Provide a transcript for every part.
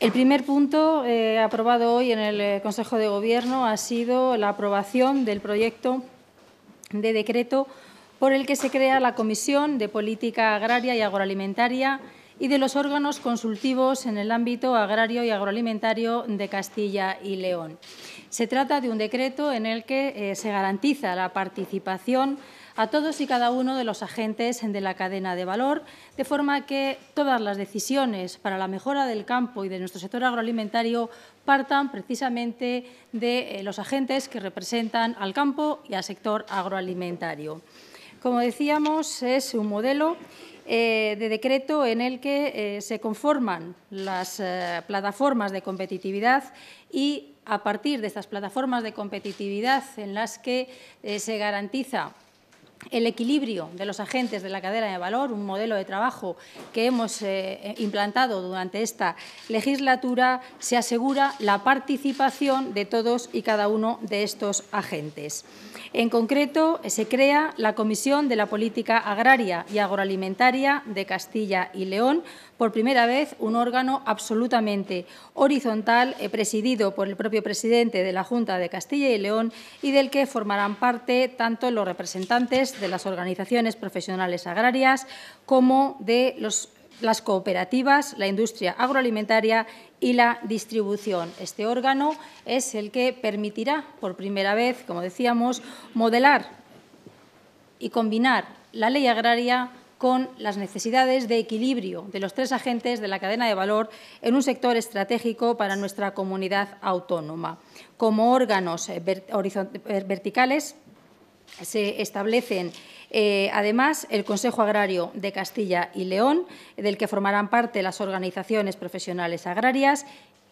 El primer punto eh, aprobado hoy en el eh, Consejo de Gobierno ha sido la aprobación del proyecto de decreto por el que se crea la Comisión de Política Agraria y Agroalimentaria y de los órganos consultivos en el ámbito agrario y agroalimentario de Castilla y León. Se trata de un decreto en el que eh, se garantiza la participación a todos y cada uno de los agentes de la cadena de valor, de forma que todas las decisiones para la mejora del campo y de nuestro sector agroalimentario partan precisamente de eh, los agentes que representan al campo y al sector agroalimentario. Como decíamos, es un modelo eh, de decreto en el que eh, se conforman las plataformas de competitividad y a partir de estas plataformas de competitividad en las que se garantiza el equilibrio de los agentes de la cadena de valor, un modelo de trabajo que hemos eh, eh, implantado durante esta legislatura, se asegura la participación de todos y cada uno de estos agentes. En concreto, se crea la Comisión de la Política Agraria y Agroalimentaria de Castilla y León, por primera vez un órgano absolutamente horizontal, eh, presidido por el propio presidente de la Junta de Castilla y León y del que formarán parte tanto los representantes de las organizaciones profesionales agrarias, como de las cooperativas, la industria agroalimentaria y la distribución. Este órgano es el que permitirá, por primera vez, como decíamos, modelar y combinar la ley agraria con las necesidades de equilibrio de los tres agentes de la cadena de valor en un sector estratégico para nuestra comunidad autónoma, como órganos eh, eh, verticales se establecen eh, además, el Consejo Agrario de Castilla y León, del que formarán parte las organizaciones profesionales agrarias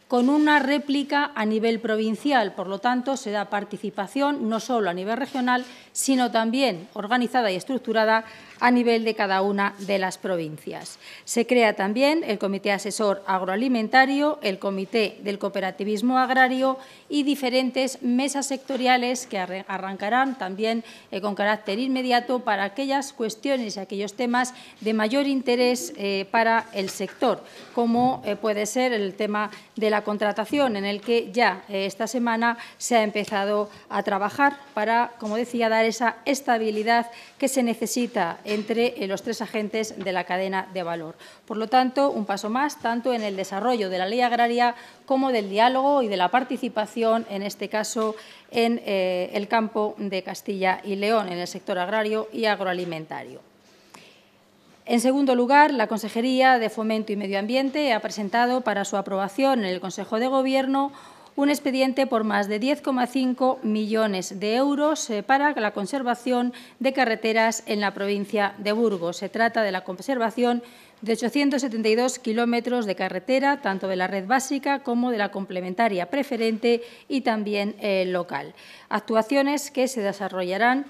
con una réplica a nivel provincial. Por lo tanto, se da participación no solo a nivel regional, sino también organizada y estructurada a nivel de cada una de las provincias. Se crea también el Comité Asesor Agroalimentario, el Comité del Cooperativismo Agrario y diferentes mesas sectoriales que arrancarán también eh, con carácter inmediato para aquellas cuestiones y aquellos temas de mayor interés eh, para el sector, como eh, puede ser el tema de la la contratación, en el que ya eh, esta semana se ha empezado a trabajar para, como decía, dar esa estabilidad que se necesita entre eh, los tres agentes de la cadena de valor. Por lo tanto, un paso más, tanto en el desarrollo de la ley agraria como del diálogo y de la participación, en este caso, en eh, el campo de Castilla y León, en el sector agrario y agroalimentario. En segundo lugar, la Consejería de Fomento y Medio Ambiente ha presentado para su aprobación en el Consejo de Gobierno un expediente por más de 10,5 millones de euros eh, para la conservación de carreteras en la provincia de Burgos. Se trata de la conservación de 872 kilómetros de carretera, tanto de la red básica como de la complementaria preferente y también eh, local. Actuaciones que se desarrollarán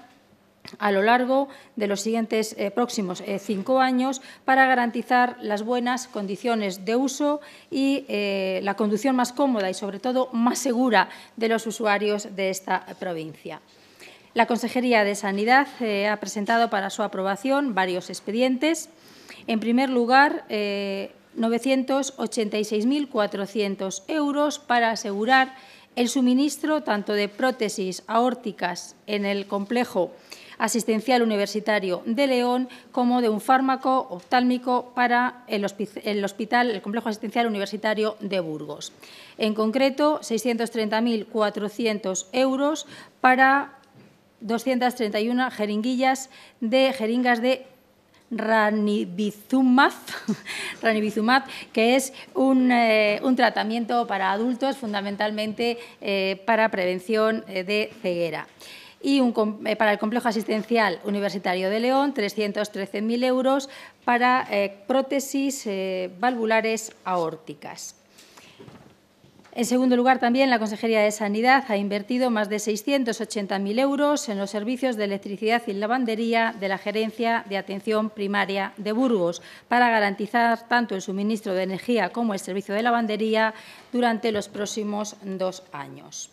a lo largo de los siguientes eh, próximos eh, cinco años para garantizar las buenas condiciones de uso y eh, la conducción más cómoda y, sobre todo, más segura de los usuarios de esta provincia. La Consejería de Sanidad ha presentado para su aprobación varios expedientes. En primer lugar, 986.400 euros para asegurar el suministro tanto de prótesis aórticas en el complejo asistencial universitario de León como de un fármaco oftálmico para el, hospital, el complejo asistencial universitario de Burgos. En concreto, 630.400 euros para 231 jeringuillas de jeringas de ranibizumab, que es eh, un, tratamiento para adultos fundamentalmente eh, para prevención eh, de ceguera y eh, para el Complejo Asistencial Universitario de León 313.000 euros para eh, prótesis eh, valvulares aórticas. En segundo lugar, también la Consejería de Sanidad ha invertido más de 680.000 euros en los servicios de electricidad y lavandería de la Gerencia de Atención Primaria de Burgos para garantizar tanto el suministro de energía como el servicio de lavandería durante los próximos dos años.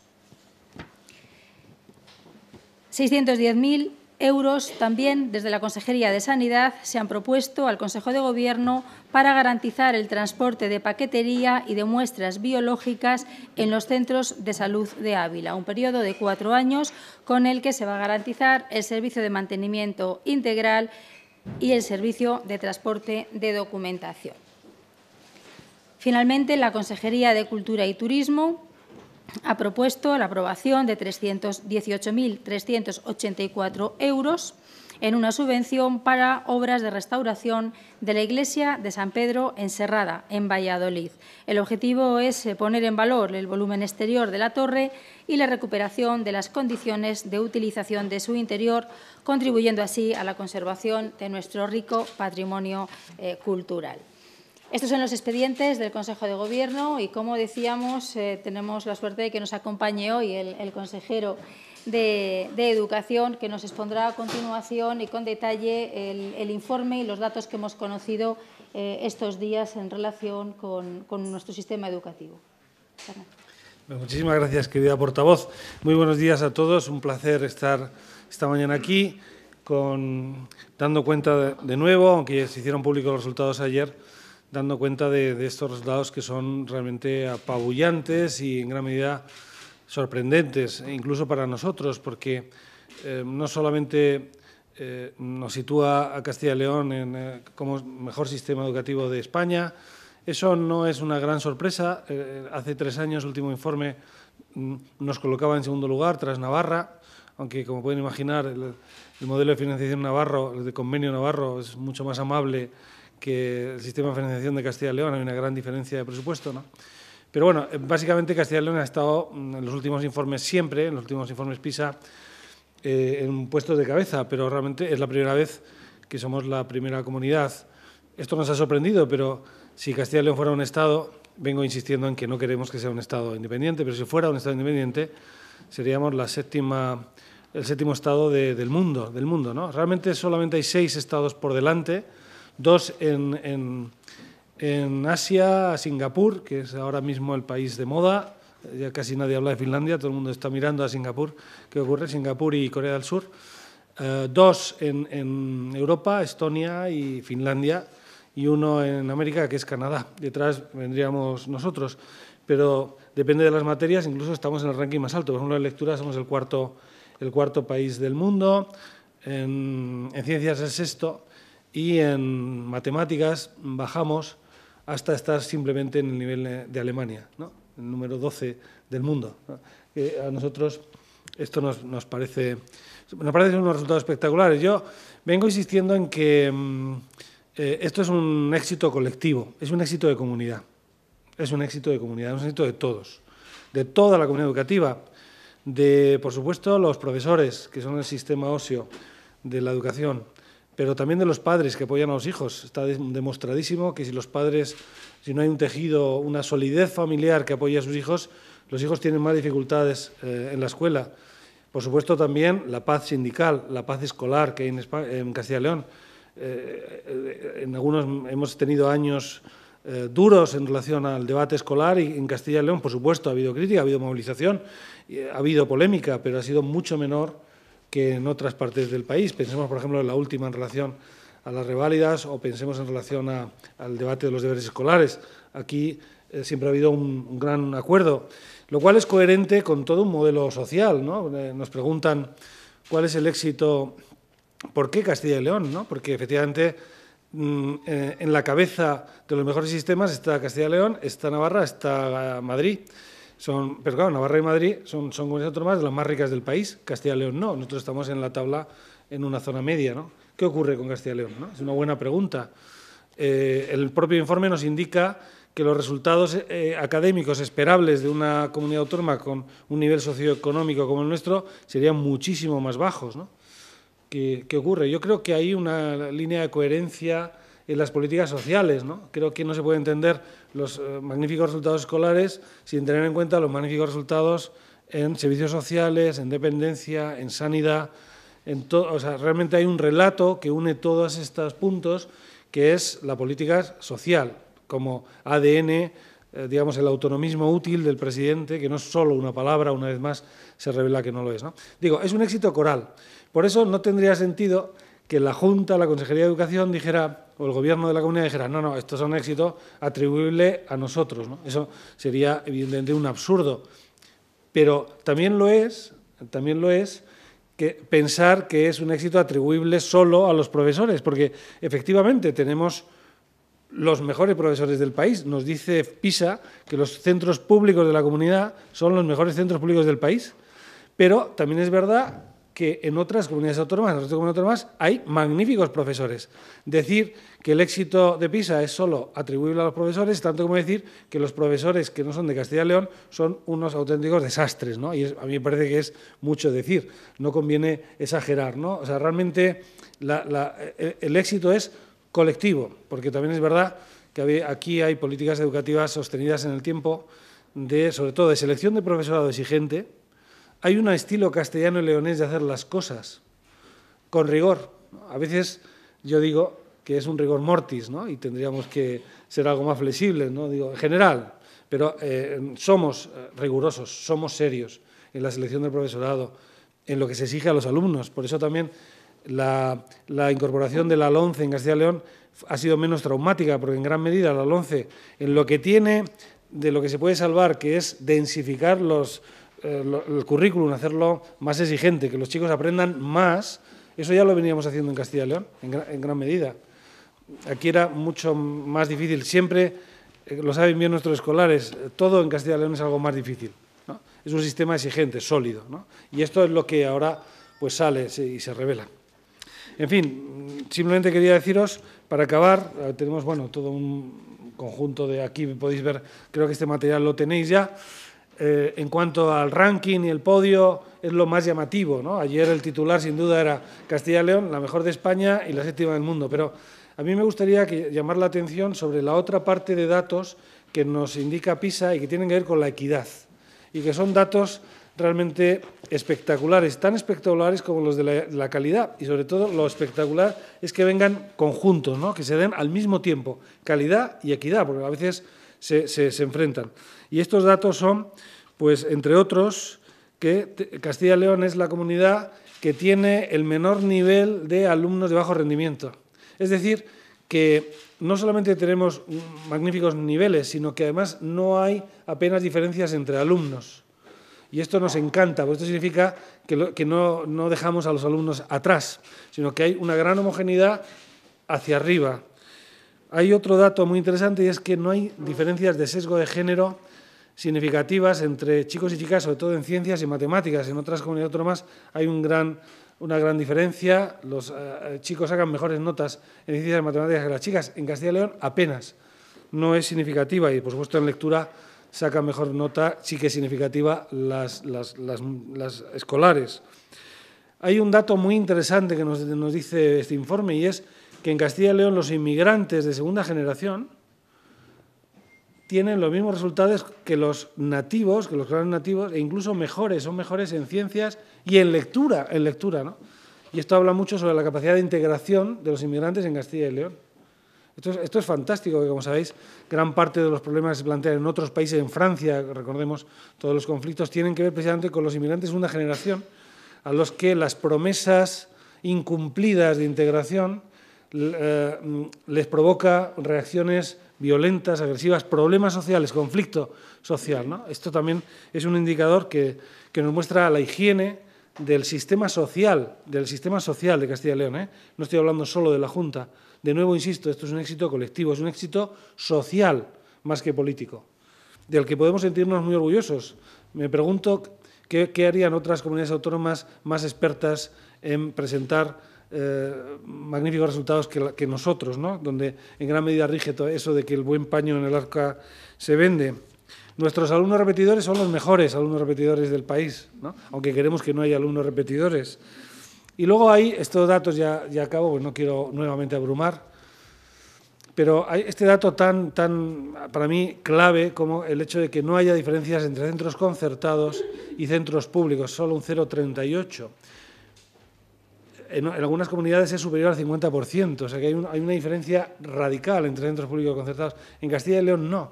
610.000 euros también desde la Consejería de Sanidad se han propuesto al Consejo de Gobierno para garantizar el transporte de paquetería y de muestras biológicas en los centros de salud de Ávila, un periodo de cuatro años con el que se va a garantizar el servicio de mantenimiento integral y el servicio de transporte de documentación. Finalmente, la Consejería de Cultura y Turismo ha propuesto la aprobación de 318.384 euros en una subvención para obras de restauración de la Iglesia de San Pedro en Serrada, en Valladolid. El objetivo es eh, poner en valor el volumen exterior de la torre y la recuperación de las condiciones de utilización de su interior, contribuyendo así a la conservación de nuestro rico patrimonio eh, cultural. Estos son los expedientes del Consejo de Gobierno y, como decíamos, eh, tenemos la suerte de que nos acompañe hoy el, consejero de, Educación, que nos expondrá a continuación y con detalle el, informe y los datos que hemos conocido eh, estos días en relación con, nuestro sistema educativo. muchísimas gracias, querida portavoz. Muy buenos días a todos. Un placer estar esta mañana aquí, dando cuenta de nuevo, aunque se hicieron públicos los resultados ayer, dando cuenta de, estos resultados que son realmente apabullantes y en gran medida sorprendentes, e incluso para nosotros, porque eh, no solamente eh, nos sitúa a Castilla y León en, eh, como mejor sistema educativo de España, eso no es una gran sorpresa. hace tres años, último informe, mm, nos colocaba en segundo lugar tras Navarra, aunque como pueden imaginar el, el modelo de financiación navarro, el de convenio navarro, es mucho más amable que el sistema de financiación de Castilla y León hay una gran diferencia de presupuesto, ¿no? Pero bueno, eh, básicamente Castilla y León ha estado mm, en los últimos informes siempre, en los últimos informes PISA, eh, ...en en puesto de cabeza, pero realmente es la primera vez que somos la primera comunidad. Esto nos ha sorprendido, pero si Castilla y León fuera un Estado, vengo insistiendo en que no queremos que sea un Estado independiente, pero si fuera un Estado independiente, seríamos la séptima, el séptimo Estado del mundo, del mundo, ¿no? Realmente solamente hay seis Estados por delante dos en, en, en Asia, Singapur, que es ahora mismo el país de moda, ya casi nadie habla de Finlandia, todo el mundo está mirando a Singapur, ¿qué ocurre? Singapur y Corea del Sur. Eh, dos en, Europa, Estonia y Finlandia, y uno en América, que es Canadá. Detrás vendríamos nosotros, pero depende de las materias, incluso estamos en el ranking más alto. Por ejemplo, en lectura somos el cuarto, país del mundo, en, en ciencias el sexto, y en matemáticas bajamos hasta estar simplemente en el nivel de Alemania, el número 12 del mundo. a nosotros esto nos, parece nos parece unos resultados espectaculares. Yo vengo insistiendo en que mm, eh, esto es un éxito colectivo, es un éxito de comunidad, es un éxito de comunidad, es un éxito de todos, de toda la comunidad educativa, de, por supuesto, los profesores, que son el sistema óseo de la educación, pero también de los padres que apoyan a los hijos. Está demostradísimo que si los padres, si no hay un tejido, una solidez familiar que apoye a sus hijos, los hijos tienen más dificultades eh, en la escuela. Por supuesto también la paz sindical, la paz escolar que hay en, Castilla y León. Eh, en algunos hemos tenido años eh, duros en relación al debate escolar y en Castilla y León, por supuesto, ha habido crítica, ha habido movilización, ha habido polémica, pero ha sido mucho menor que en otras partes del país. Pensemos, por ejemplo, en la última en relación a las reválidas o pensemos en relación a, al debate de los deberes escolares. Aquí eh, siempre ha habido un, gran acuerdo, lo cual es coherente con todo un modelo social. Eh, nos preguntan cuál es el éxito, por qué Castilla y León, ¿no? porque efectivamente mm, eh, en la cabeza de los mejores sistemas está Castilla y León, está Navarra, está Madrid. Son, pero claro, Navarra y Madrid son, son comunidades autónomas las más ricas del país, Castilla y León no, nosotros estamos en la tabla en una zona media. ¿no? ¿Qué ocurre con Castilla y León? No? Es una buena pregunta. Eh, el propio informe nos indica que los resultados eh, académicos esperables de una comunidad autónoma con un nivel socioeconómico como el nuestro serían muchísimo más bajos. ¿no? ¿Qué, ¿Qué, ocurre? Yo creo que hay una línea de coherencia en las políticas sociales. ¿no? Creo que no se puede entender los eh, magníficos resultados escolares sin tener en cuenta los magníficos resultados en servicios sociales, en dependencia, en sanidad. En o sea, realmente hay un relato que une todos estos puntos, que es la política social, como ADN, eh, digamos, el autonomismo útil del presidente, que no es solo una palabra, una vez más se revela que no lo es. ¿no? Digo, es un éxito coral. Por eso no tendría sentido que la Junta, la Consejería de Educación dijera, o el Gobierno de la Comunidad dijera, no, no, esto es un éxito atribuible a nosotros. ¿no? Eso sería evidentemente un absurdo. Pero también lo es, también lo es que pensar que es un éxito atribuible solo a los profesores, porque efectivamente tenemos los mejores profesores del país. Nos dice PISA que los centros públicos de la comunidad son los mejores centros públicos del país. Pero también es verdad que en otras comunidades autónomas, en otras comunidades autónomas, hay magníficos profesores. Decir que el éxito de PISA es solo atribuible a los profesores, tanto como decir que los profesores que no son de Castilla y León son unos auténticos desastres, ¿no? Y a mí me parece que es mucho decir, no conviene exagerar, ¿no? O sea, realmente el éxito es colectivo, porque también es verdad que aquí hay políticas educativas sostenidas en el tiempo, de, sobre todo de selección de profesorado exigente, hay un estilo castellano y leonés de hacer las cosas, con rigor. A veces yo digo que es un rigor mortis, ¿no? Y tendríamos que ser algo más flexibles, ¿no? Digo, en general, pero eh, somos eh, rigurosos, somos serios en la selección del profesorado, en lo que se exige a los alumnos. Por eso también la, incorporación de la LONCE en Castilla y León ha sido menos traumática, porque en gran medida la LONCE, en lo que tiene de lo que se puede salvar, que es densificar los, eh, el currículum, hacerlo más exigente, que los chicos aprendan más, eso ya lo veníamos haciendo en Castilla y León, en gran, medida. Aquí era mucho más difícil, siempre, eh, lo saben bien nuestros escolares, eh, todo en Castilla y León es algo más difícil. Es un sistema exigente, sólido. Y esto es lo que ahora pues sale y se revela. En fin, mm, simplemente quería deciros, para acabar, tenemos bueno, todo un conjunto de, aquí podéis ver, creo que este material lo tenéis ya, eh, en cuanto al ranking y el podio, es lo más llamativo. ¿no? Ayer el titular sin duda era Castilla y León, la mejor de España y la séptima del mundo. Pero a mí me gustaría llamar la atención sobre la otra parte de datos que nos indica PISA y que tienen que ver con la equidad. Y que son datos realmente espectaculares, tan espectaculares como los de la, calidad. Y sobre todo lo espectacular es que vengan conjuntos, ¿no? que se den al mismo tiempo calidad y equidad, porque a veces se enfrentan. Y estos datos son, pues, entre otros, que Castilla y León es la comunidad que tiene el menor nivel de alumnos de bajo rendimiento. Es decir, que no solamente tenemos magníficos niveles, sino que además no hay apenas diferencias entre alumnos. Y esto nos encanta, porque esto significa que, no, no, dejamos a los alumnos atrás, sino que hay una gran homogeneidad hacia arriba. Hay otro dato muy interesante y es que no hay diferencias de sesgo de género significativas entre chicos y chicas, sobre todo en ciencias y matemáticas. En otras comunidades autónomas hay un gran, una gran diferencia. Los eh, eh, chicos sacan mejores notas en ciencias y matemáticas que las chicas. En Castilla y León apenas. No es significativa y, por supuesto, en lectura sacan mejor nota, sí que es significativa, las, las, las, las escolares. Hay un dato muy interesante que nos, nos dice este informe y es que en Castilla y León los inmigrantes de segunda generación, tienen los mismos resultados que los nativos, que los grandes nativos, e incluso mejores, son mejores en ciencias y en lectura, en lectura, ¿no? Y esto habla mucho sobre la capacidad de integración de los inmigrantes en Castilla y León. Esto es, fantástico, que como sabéis, gran parte de los problemas que se plantean en otros países, en Francia, recordemos, todos los conflictos tienen que ver precisamente con los inmigrantes de una generación a los que las promesas incumplidas de integración eh, les provoca reacciones violentas, agresivas, problemas sociales, conflicto social. ¿no? Esto también es un indicador que, que, nos muestra la higiene del sistema social, del sistema social de Castilla y León. ¿eh? No estoy hablando solo de la Junta. De nuevo, insisto, esto es un éxito colectivo, es un éxito social más que político, del que podemos sentirnos muy orgullosos. Me pregunto qué harían otras comunidades autónomas más expertas en presentar eh, magníficos resultados que, nosotros, ¿no? donde en gran medida rige todo eso de que el buen paño en el arca se vende. Nuestros alumnos repetidores son los mejores alumnos repetidores del país, ¿no? aunque queremos que no haya alumnos repetidores. Y luego hay estos datos, ya, ya acabo, pues no quiero nuevamente abrumar, pero hay este dato tan, tan, para mí, clave como el hecho de que no haya diferencias entre centros concertados y centros públicos, solo un 0,38 en, algunas comunidades es superior al 50%, o sea que hay, una diferencia radical entre centros públicos concertados. En Castilla y León no.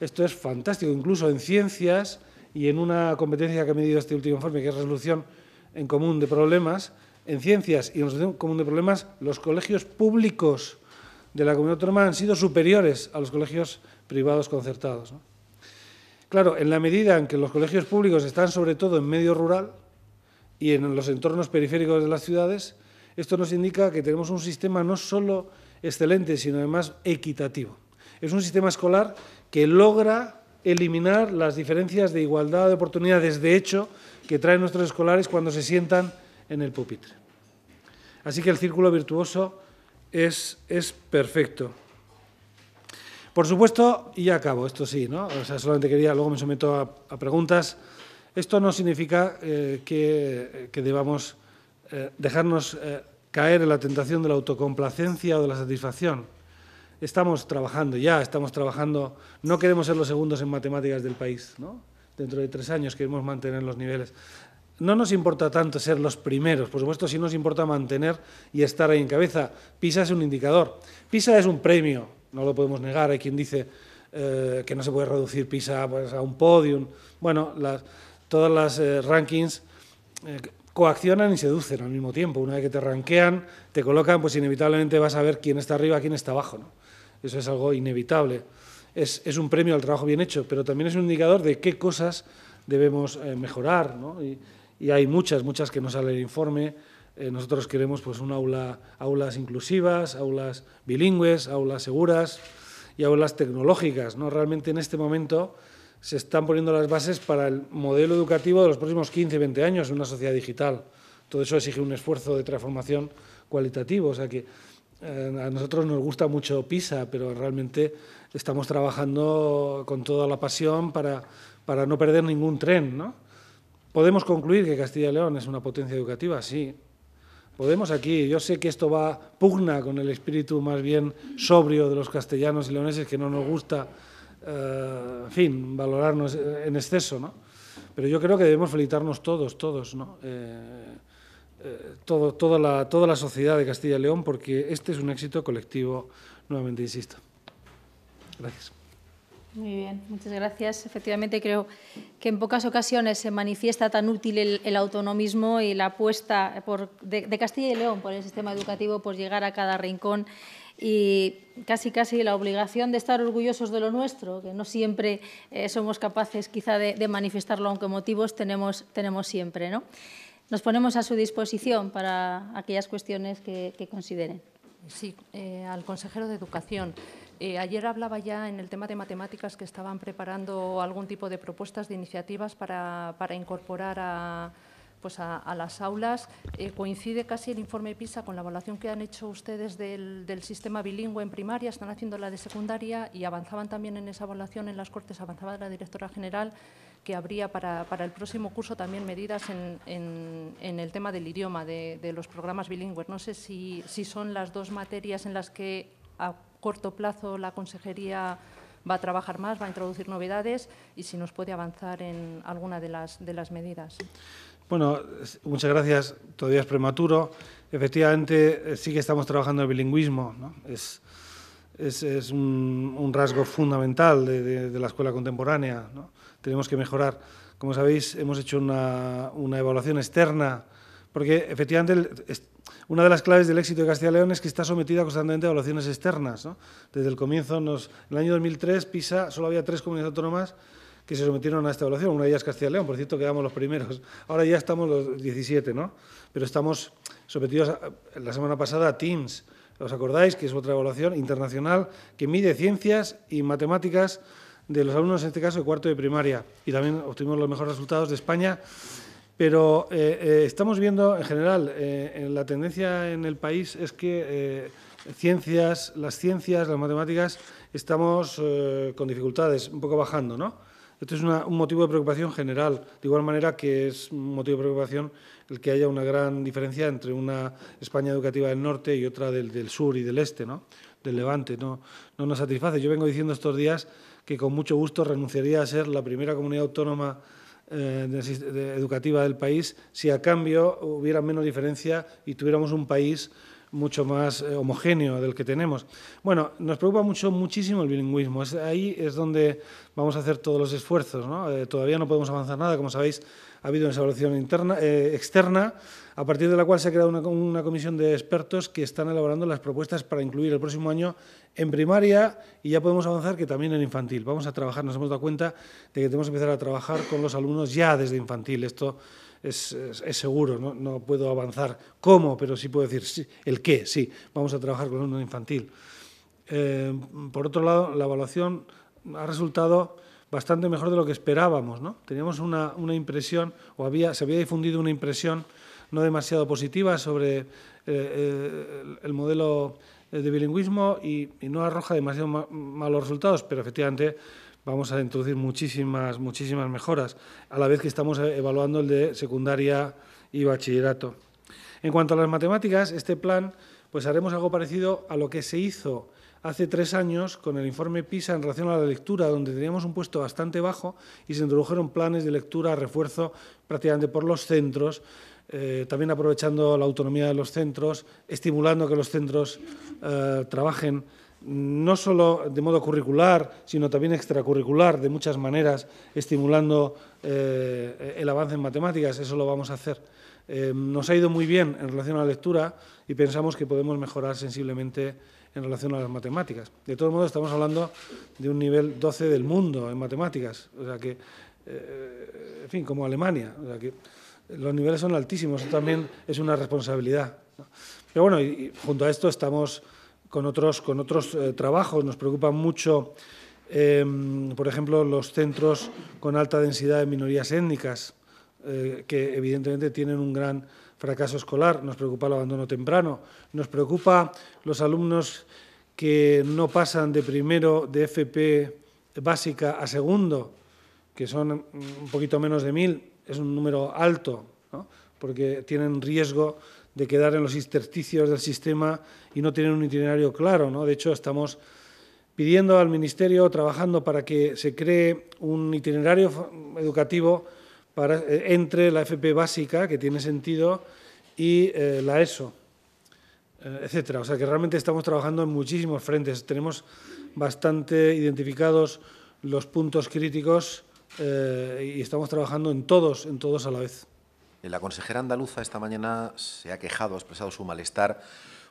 Esto es fantástico, incluso en ciencias y en una competencia que ha medido este último informe, que es resolución en común de problemas, en ciencias y en resolución común de problemas, los colegios públicos de la comunidad autónoma han sido superiores a los colegios privados concertados. Claro, en la medida en que los colegios públicos están sobre todo en medio rural, y en los entornos periféricos de las ciudades, esto nos indica que tenemos un sistema no solo excelente, sino además equitativo. Es un sistema escolar que logra eliminar las diferencias de igualdad de oportunidades de hecho que traen nuestros escolares cuando se sientan en el pupitre. Así que el círculo virtuoso es, perfecto. Por supuesto, y ya acabo, esto sí, ¿no? O sea, solamente quería, luego me someto a preguntas. Esto no significa eh, que, debamos eh, dejarnos eh, caer en la tentación de la autocomplacencia o de la satisfacción. Estamos trabajando ya, estamos trabajando, no queremos ser los segundos en matemáticas del país, ¿no? dentro de tres años queremos mantener los niveles. No nos importa tanto ser los primeros, por supuesto sí nos importa mantener y estar ahí en cabeza. PISA es un indicador, PISA es un premio, no lo podemos negar, hay quien dice que no se puede reducir PISA pues, a un podium. Bueno, las, todas las eh, rankings eh, coaccionan y seducen al mismo tiempo. Una vez que te ranquean, te colocan, pues inevitablemente vas a ver quién está arriba, quién está abajo. Eso es algo inevitable. Es, un premio al trabajo bien hecho, pero también es un indicador de qué cosas debemos eh, mejorar. Y, hay muchas, muchas que nos sale el informe. nosotros queremos pues, un aula, aulas inclusivas, aulas bilingües, aulas seguras y aulas tecnológicas. ¿no? Realmente en este momento se están poniendo las bases para el modelo educativo de los próximos 15, 20 años en una sociedad digital. Todo eso exige un esfuerzo de transformación cualitativo. O sea que eh, a nosotros nos gusta mucho PISA, pero realmente estamos trabajando con toda la pasión para, para no perder ningún tren. ¿Podemos concluir que Castilla y León es una potencia educativa? Sí. Podemos aquí, yo sé que esto va pugna con el espíritu más bien sobrio de los castellanos y leoneses que no nos gusta eh, en fin, valorarnos eh, en exceso, ¿no? Pero yo creo que debemos felicitarnos todos, todos, ¿no? Eh, todo, toda, la, toda la sociedad de Castilla y León, porque este es un éxito colectivo, nuevamente insisto. Gracias. Muy bien, muchas gracias. Efectivamente, creo que en pocas ocasiones se manifiesta tan útil el, autonomismo y la apuesta de, de, Castilla y León por el sistema educativo, por llegar a cada rincón y casi casi la obligación de estar orgullosos de lo nuestro, que no siempre eh, somos capaces quizá de, manifestarlo, aunque motivos tenemos, tenemos siempre. ¿no? Nos ponemos a su disposición para aquellas cuestiones que, consideren. Sí, eh, al consejero de Educación. Eh, ayer hablaba ya en el tema de matemáticas que estaban preparando algún tipo de propuestas, de iniciativas para incorporar a, pues a, las aulas. Eh, coincide casi el informe PISA con la evaluación que han hecho ustedes del, sistema bilingüe en primaria, están haciendo la de secundaria y avanzaban también en esa evaluación en las Cortes, avanzaba la directora general que habría para, el próximo curso también medidas en, el tema del idioma, de, los programas bilingües. No sé si, son las dos materias en las que a corto plazo la consejería va a trabajar más, va a introducir novedades y si nos puede avanzar en alguna de las, de las medidas. Bueno, muchas gracias. Todavía es prematuro. Efectivamente, eh, sí que estamos trabajando el bilingüismo. Es, un, rasgo fundamental de, la escuela contemporánea. Tenemos que mejorar. Como sabéis, hemos hecho una, evaluación externa, porque efectivamente una de las claves del éxito de Castilla y León es que está sometida constantemente a evaluaciones externas. Desde el comienzo, en el año 2003, PISA solo había tres comunidades autónomas que se sometieron a esta evaluación. Una de ellas Castilla y León, por cierto, quedamos los primeros. Ahora ya estamos los 17, ¿no? Pero estamos sometidos la semana pasada a TEAMS, ¿Os acordáis que es otra evaluación internacional que mide ciencias y matemáticas de los alumnos, en este caso, de cuarto de primaria? Y también obtuvimos los mejores resultados de España. Pero eh, eh, estamos viendo, en general, eh, en la tendencia en el país es que ciencias, las ciencias, las matemáticas, estamos con dificultades, un poco bajando, ¿no? Esto es un motivo de preocupación general, de igual manera que es un motivo de preocupación el que haya una gran diferencia entre una España educativa del norte y otra del, sur y del este, ¿no? del levante. No, nos satisface. Yo vengo diciendo estos días que con mucho gusto renunciaría a ser la primera comunidad autónoma eh, educativa del país si a cambio hubiera menos diferencia y tuviéramos un país mucho más eh, homogéneo del que tenemos. Bueno, nos preocupa mucho, muchísimo el bilingüismo. ahí es donde vamos a hacer todos los esfuerzos. Eh, todavía no podemos avanzar nada, como sabéis, ha habido una evaluación interna, eh, externa a partir de la cual se ha creado una, comisión de expertos que están elaborando las propuestas para incluir el próximo año en primaria y ya podemos avanzar que también en infantil. Vamos a trabajar, nos hemos dado cuenta de que tenemos que empezar a trabajar con los alumnos ya desde infantil. Esto es, seguro, ¿no? puedo avanzar cómo, pero sí puedo decir el qué, sí, vamos a trabajar con el alumno infantil. Eh, por otro lado, la evaluación ha resultado bastante mejor de lo que esperábamos. ¿no? Teníamos una, una impresión, o había, se había difundido una impresión no demasiado positiva sobre eh, eh, el modelo de bilingüismo y, no arroja demasiado malos resultados, pero efectivamente vamos a introducir muchísimas, muchísimas mejoras, a la vez que estamos e-, evaluando el de secundaria y bachillerato. En cuanto a las matemáticas, este plan, pues haremos algo parecido a lo que se hizo hace tres años con el informe PISA en relación a la lectura, donde teníamos un puesto bastante bajo y se introdujeron planes de lectura, refuerzo prácticamente por los centros, eh, también aprovechando la autonomía de los centros, estimulando que los centros eh, trabajen no solo de modo curricular, sino también extracurricular, de muchas maneras, estimulando eh, el avance en matemáticas, eso lo vamos a hacer. Em, nos ha ido muy bien en relación a la lectura y pensamos que podemos mejorar sensiblemente en relación a las matemáticas. De todos modos, estamos hablando de un nivel 12 del mundo en matemáticas, o sea que, fin, como Alemania, o sea que los niveles son altísimos, eso también es una responsabilidad. Pero bueno, y junto a esto estamos con otros, con otros eh, trabajos, nos preocupan mucho, em, por ejemplo, los centros con alta densidad de minorías étnicas, eh, que evidentemente tienen un gran fracaso escolar, nos preocupa el abandono temprano, nos preocupa los alumnos que no pasan de primero de FP básica a segundo, que son un poquito menos de mil, es un número alto, ¿no? porque tienen riesgo de quedar en los intersticios del sistema y no tienen un itinerario claro. ¿no? De hecho, estamos pidiendo al Ministerio, trabajando para que se cree un itinerario educativo para, eh, entre la FP básica, que tiene sentido, y eh, la ESO, eh, etcétera. O sea que realmente estamos trabajando en muchísimos frentes. Tenemos bastante identificados los puntos críticos eh, y estamos trabajando en todos, en todos a la vez. Eh, la consejera andaluza esta mañana se ha quejado, ha expresado su malestar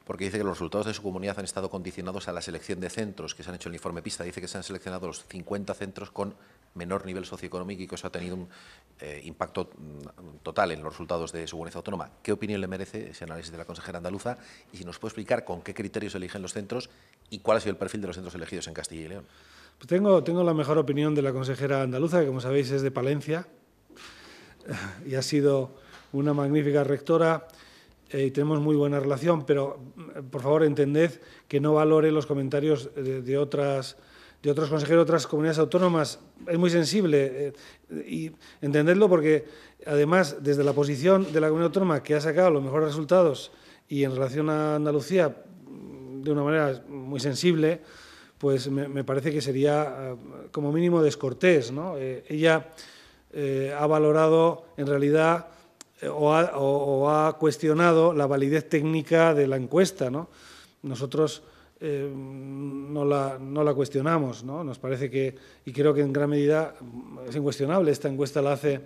porque dice que los resultados de su comunidad han estado condicionados a la selección de centros que se han hecho en el informe pista. Dice que se han seleccionado los 50 centros con menor nivel socioeconómico y que eso ha tenido un eh, impacto mm, total en los resultados de su comunidad autónoma. ¿Qué opinión le merece ese análisis de la consejera andaluza? Y si nos puede explicar con qué criterios eligen los centros y cuál ha sido el perfil de los centros elegidos en Castilla y León. Pues tengo, la mejor opinión de la consejera andaluza, que como sabéis es de Palencia y ha sido una magnífica rectora eh, y tenemos muy buena relación, pero eh, por favor entended que no valore los comentarios de, otros consejeros de otras comunidades autónomas. Es muy sensible eh, y entendedlo porque además desde la posición de la comunidad autónoma que ha sacado los mejores resultados y en relación a Andalucía de una manera muy sensible, pues me, parece que sería eh, como mínimo descortés. ¿no? Eh, ella eh, ha valorado en realidad o ha, cuestionado la validez técnica de la encuesta. ¿no? Nosotros no, la, cuestionamos, ¿no? nos parece que, y creo que en gran medida mm, es incuestionable, esta encuesta la hace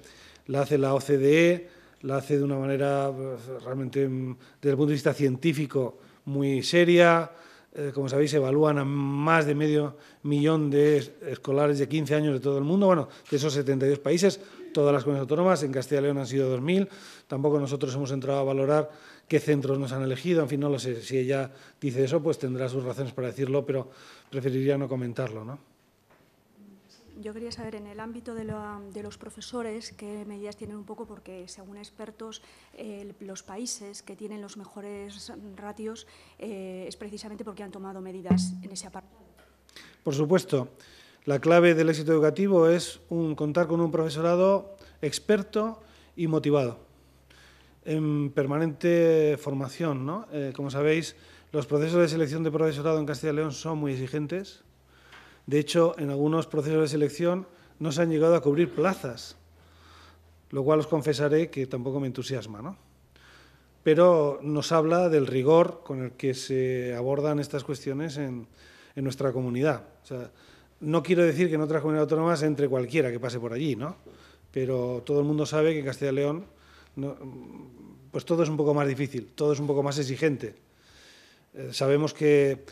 la, hace la OCDE, la hace de una manera pues, realmente mm, desde el punto de vista científico muy seria, eh, como sabéis, evalúan a más de medio millón de escolares de 15 años de todo el mundo, bueno, de esos 72 países, todas las comunidades autónomas, en Castilla y León han sido 2.000, tampoco nosotros hemos entrado a valorar qué centros nos han elegido, en fin, no lo sé, si ella dice eso, pues tendrá sus razones para decirlo, pero preferiría no comentarlo, ¿no? yo quería saber en el ámbito de, los profesores qué medidas tienen un poco, porque según expertos, los países que tienen los mejores ratios eh, es precisamente porque han tomado medidas en ese apartado. Por supuesto, la clave del éxito educativo es un, contar con un profesorado experto y motivado, en permanente formación. ¿no? Eh, como sabéis, los procesos de selección de profesorado en Castilla y León son muy exigentes de hecho, en algunos procesos de selección no se han llegado a cubrir plazas, lo cual os confesaré que tampoco me entusiasma, ¿no? Pero nos habla del rigor con el que se abordan estas cuestiones en, nuestra comunidad. O sea, no quiero decir que en otras comunidades autónomas entre cualquiera que pase por allí, ¿no? Pero todo el mundo sabe que en Castilla y León pues todo es un poco más difícil, todo es un poco más exigente. Eh, sabemos que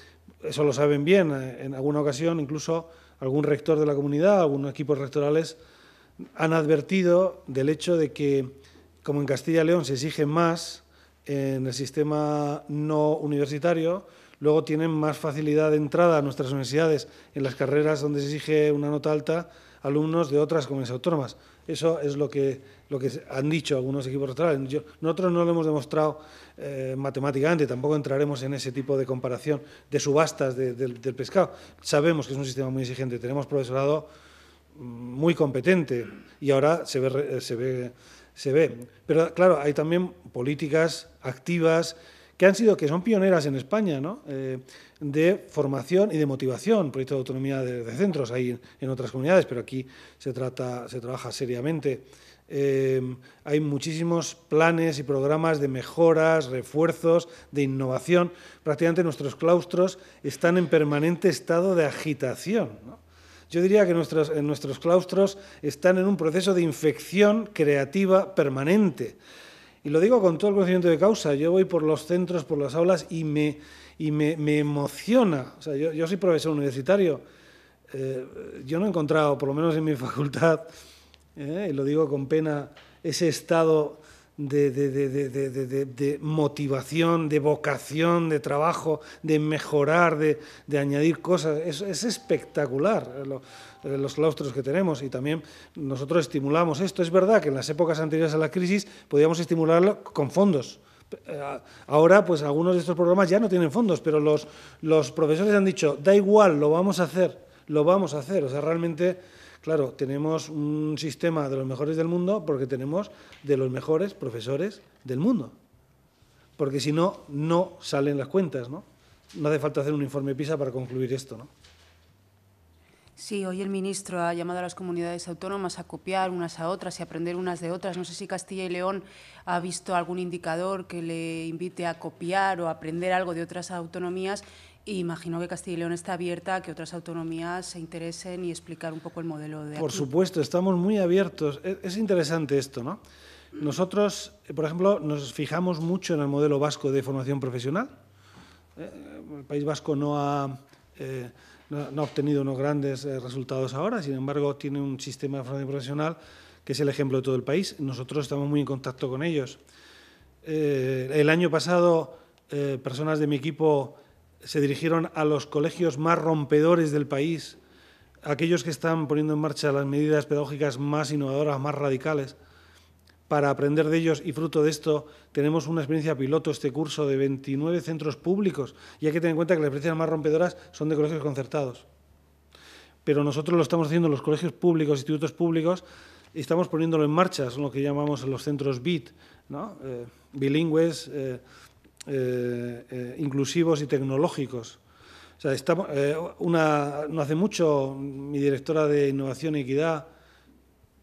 eso lo saben bien, eh, en alguna ocasión incluso algún rector de la comunidad, algunos equipos rectorales han advertido del hecho de que, como en Castilla y León se exige más en el sistema no universitario, luego tienen más facilidad de entrada a nuestras universidades en las carreras donde se exige una nota alta alumnos de otras comunidades autónomas. Eso es lo que lo que han dicho algunos equipos rostrales. nosotros no lo hemos demostrado eh, matemáticamente, tampoco entraremos en ese tipo de comparación de subastas del pescado. Sabemos que es un sistema muy exigente, tenemos profesorado mm, muy competente y ahora se ve, se ve, se ve. Pero claro, hay también políticas activas que han sido, que son pioneras en España, eh, de formación y de motivación, proyecto de autonomía de, centros, hay en otras comunidades, pero aquí se, trata, se trabaja seriamente Em, hay muchísimos planes y programas de mejoras, refuerzos, de innovación. Prácticamente nuestros claustros están en permanente estado de agitación. Yo diría que nuestros, en nuestros claustros están en un proceso de infección creativa permanente. Y lo digo con todo el conocimiento de causa. Yo voy por los centros, por las aulas y me, y me, me emociona. O sea, yo, soy profesor universitario. Eh, yo no he encontrado, por lo menos en mi facultad, ¿Eh? y lo digo con pena, ese estado de, motivación, de vocación, de trabajo, de mejorar, de, añadir cosas. Es, es espectacular eh, eh, los claustros que tenemos y también nosotros estimulamos esto. Es verdad que en las épocas anteriores a la crisis podíamos estimularlo con fondos. Ahora, pues algunos de estos programas ya no tienen fondos, pero los, los profesores han dicho, da igual, lo vamos a hacer, lo vamos a hacer. O sea, realmente Claro, tenemos un sistema de los mejores del mundo porque tenemos de los mejores profesores del mundo. Porque si no, no salen las cuentas, ¿no? No hace falta hacer un informe PISA para concluir esto, ¿no? Sí, hoy el ministro ha llamado a las comunidades autónomas a copiar unas a otras y aprender unas de otras. No sé si Castilla y León ha visto algún indicador que le invite a copiar o aprender algo de otras autonomías imagino que Castilla y León está abierta a que otras autonomías se interesen y explicar un poco el modelo de. Por supuesto, estamos muy abiertos. Es interesante esto, ¿no? Nosotros, eh, por ejemplo, nos fijamos mucho en el modelo vasco de formación profesional. Eh, eh, el País Vasco no ha, no ha obtenido unos grandes resultados ahora, sin embargo, tiene un sistema de formación profesional que es el ejemplo de todo el país. Nosotros estamos muy en contacto con ellos. el año pasado, personas de mi equipo se dirigieron a los colegios más rompedores del país, aquellos que están poniendo en marcha las medidas pedagógicas más innovadoras, más radicales, para aprender de ellos y fruto de esto tenemos una experiencia piloto, este curso de 29 centros públicos y hay que tener en cuenta que las experiencias más rompedoras son de colegios concertados. Pero nosotros lo estamos haciendo en los colegios públicos, institutos públicos, y estamos poniéndolo en marcha, son lo que llamamos los centros BIT, eh, bilingües, eh, eh, eh, inclusivos y tecnológicos. O sea, estamos, eh, una, no hace mucho mi directora de Innovación y Equidad,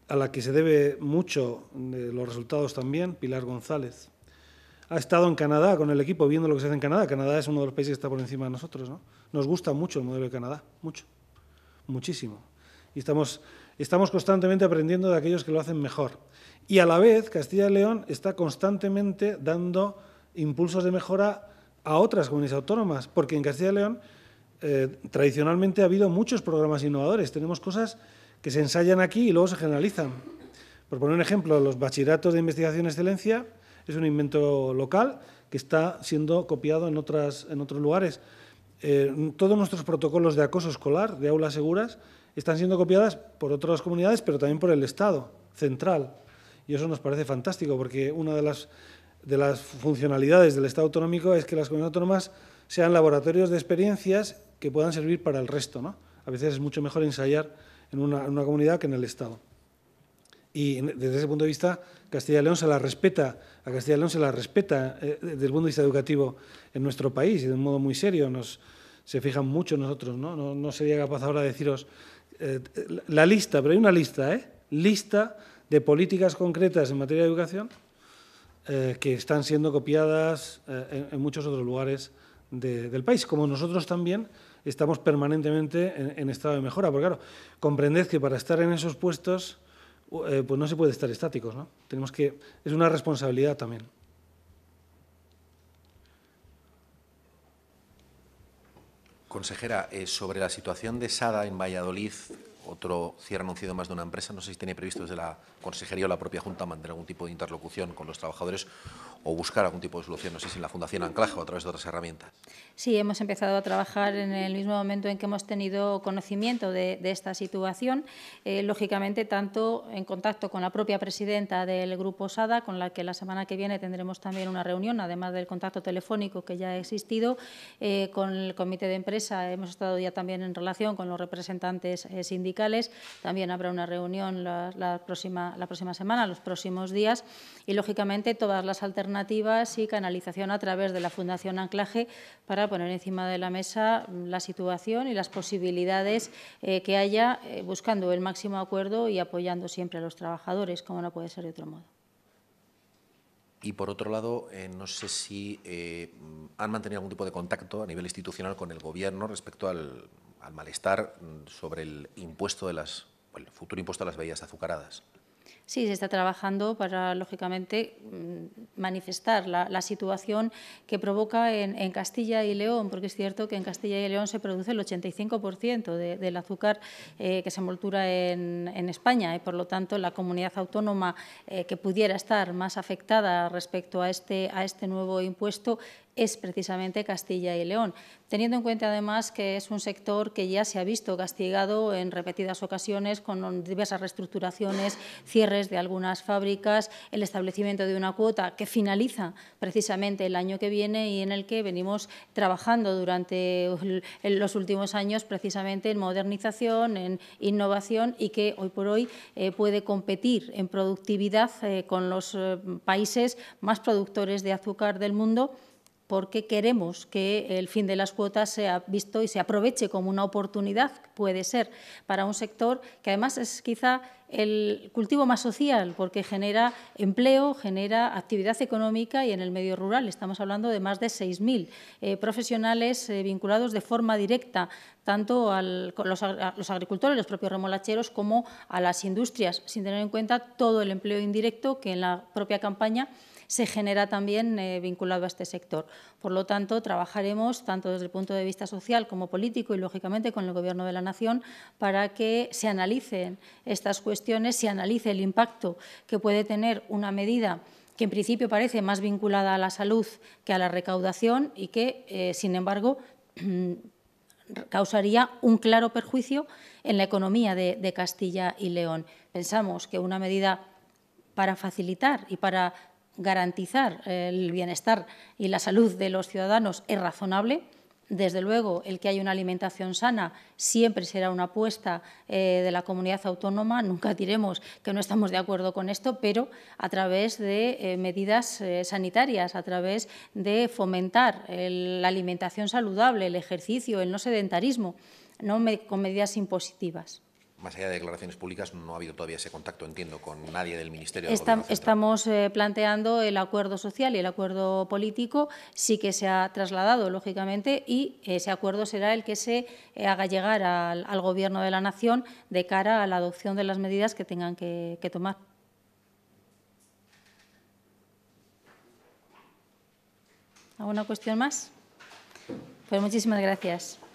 a la que se debe mucho de los resultados también, Pilar González, ha estado en Canadá con el equipo viendo lo que se hace en Canadá. Canadá es uno de los países que está por encima de nosotros. ¿no? Nos gusta mucho el modelo de Canadá, mucho, muchísimo. Y estamos, estamos constantemente aprendiendo de aquellos que lo hacen mejor. Y a la vez, Castilla y León está constantemente dando impulsos de mejora a otras comunidades autónomas, porque en Castilla y León eh, tradicionalmente ha habido muchos programas innovadores. Tenemos cosas que se ensayan aquí y luego se generalizan. Por poner un ejemplo, los bachilleratos de investigación excelencia es un invento local que está siendo copiado en, otras, en otros lugares. Eh, todos nuestros protocolos de acoso escolar, de aulas seguras, están siendo copiadas por otras comunidades, pero también por el Estado central. Y eso nos parece fantástico, porque una de las de las funcionalidades del Estado autonómico es que las comunidades autónomas sean laboratorios de experiencias que puedan servir para el resto. ¿no? A veces es mucho mejor ensayar en una, comunidad que en el Estado. Y desde ese punto de vista, Castilla y León se la respeta, a Castilla y León se la respeta eh, del desde el punto de vista educativo en nuestro país, y de un modo muy serio. Nos, se fijan mucho nosotros, ¿no? ¿no? sería capaz ahora de deciros eh, la lista, pero hay una lista, ¿eh? Lista de políticas concretas en materia de educación eh, que están siendo copiadas eh, en, muchos otros lugares del país, como nosotros también estamos permanentemente en, estado de mejora, porque claro, comprended que para estar en esos puestos eh, pues no se puede estar estáticos, ¿no? Tenemos que, es una responsabilidad también. Consejera, sobre la situación de Sada en Valladolid, otro cierre anunciado más de una empresa. No sé si tiene previsto desde la consejería o la propia Junta mantener algún tipo de interlocución con los trabajadores o buscar algún tipo de solución, no sé si en la Fundación Anclaje o a través de otras herramientas. Sí, hemos empezado a trabajar en el mismo momento en que hemos tenido conocimiento de, esta situación. Eh, lógicamente, tanto en contacto con la propia presidenta del Grupo SADA, con la que la semana que viene tendremos también una reunión, además del contacto telefónico que ya ha existido, eh, con el Comité de Empresa hemos estado ya también en relación con los representantes eh, sindicales también habrá una reunión la, próxima, la próxima semana, los próximos días. Y, lógicamente, todas las alternativas y canalización a través de la Fundación Anclaje para poner encima de la mesa la situación y las posibilidades eh, que haya, eh, buscando el máximo acuerdo y apoyando siempre a los trabajadores, como no puede ser de otro modo. Y por otro lado, eh, no sé si han mantenido algún tipo de contacto a nivel institucional con el Gobierno respecto al, al malestar mm, sobre el impuesto de las, futuro impuesto a las bellas azucaradas. Sí, se está trabajando para, lógicamente, mm, manifestar la, situación que provoca en, Castilla y León, porque es cierto que en Castilla y León se produce el 85% del azúcar eh, que se envoltura en, España y, por lo tanto, la comunidad autónoma eh, que pudiera estar más afectada respecto a este, este nuevo impuesto es precisamente Castilla y León, teniendo en cuenta además que es un sector que ya se ha visto castigado en repetidas ocasiones con diversas reestructuraciones, cierres de algunas fábricas, el establecimiento de una cuota que finaliza precisamente el año que viene y en el que venimos trabajando durante los últimos años precisamente en modernización, en innovación y que hoy por hoy eh, puede competir en productividad eh, con los eh, países más productores de azúcar del mundo porque queremos que el fin de las cuotas sea visto y se aproveche como una oportunidad, puede ser, para un sector que además es quizá el cultivo más social, porque genera empleo, genera actividad económica y en el medio rural estamos hablando de más de 6.000 eh, profesionales eh, vinculados de forma directa tanto a los agricultores, los propios remolacheros, como a las industrias, sin tener en cuenta todo el empleo indirecto que en la propia campaña se genera también eh, vinculado a este sector. Por lo tanto, trabajaremos tanto desde el punto de vista social como político y, lógicamente, con el Gobierno de la Nación para que se analicen estas cuestiones, se analice el impacto que puede tener una medida que en principio parece más vinculada a la salud que a la recaudación y que, eh, sin embargo, mm, causaría un claro perjuicio en la economía de Castilla y León. Pensamos que una medida para facilitar y para garantizar eh, el bienestar y la salud de los ciudadanos es razonable. Desde luego, el que haya una alimentación sana siempre será una apuesta eh, de la comunidad autónoma. Nunca diremos que no estamos de acuerdo con esto, pero a través de eh, medidas sanitarias, a través de fomentar la alimentación saludable, el ejercicio, el no sedentarismo, no con medidas impositivas más allá de declaraciones públicas, no ha habido todavía ese contacto, entiendo, con nadie del Ministerio. de estamos eh, planteando el acuerdo social y el acuerdo político, sí que se ha trasladado, lógicamente, y ese acuerdo será el que se eh, haga llegar al, Gobierno de la Nación de cara a la adopción de las medidas que tengan que, que tomar. ¿Alguna cuestión más? Pues muchísimas gracias.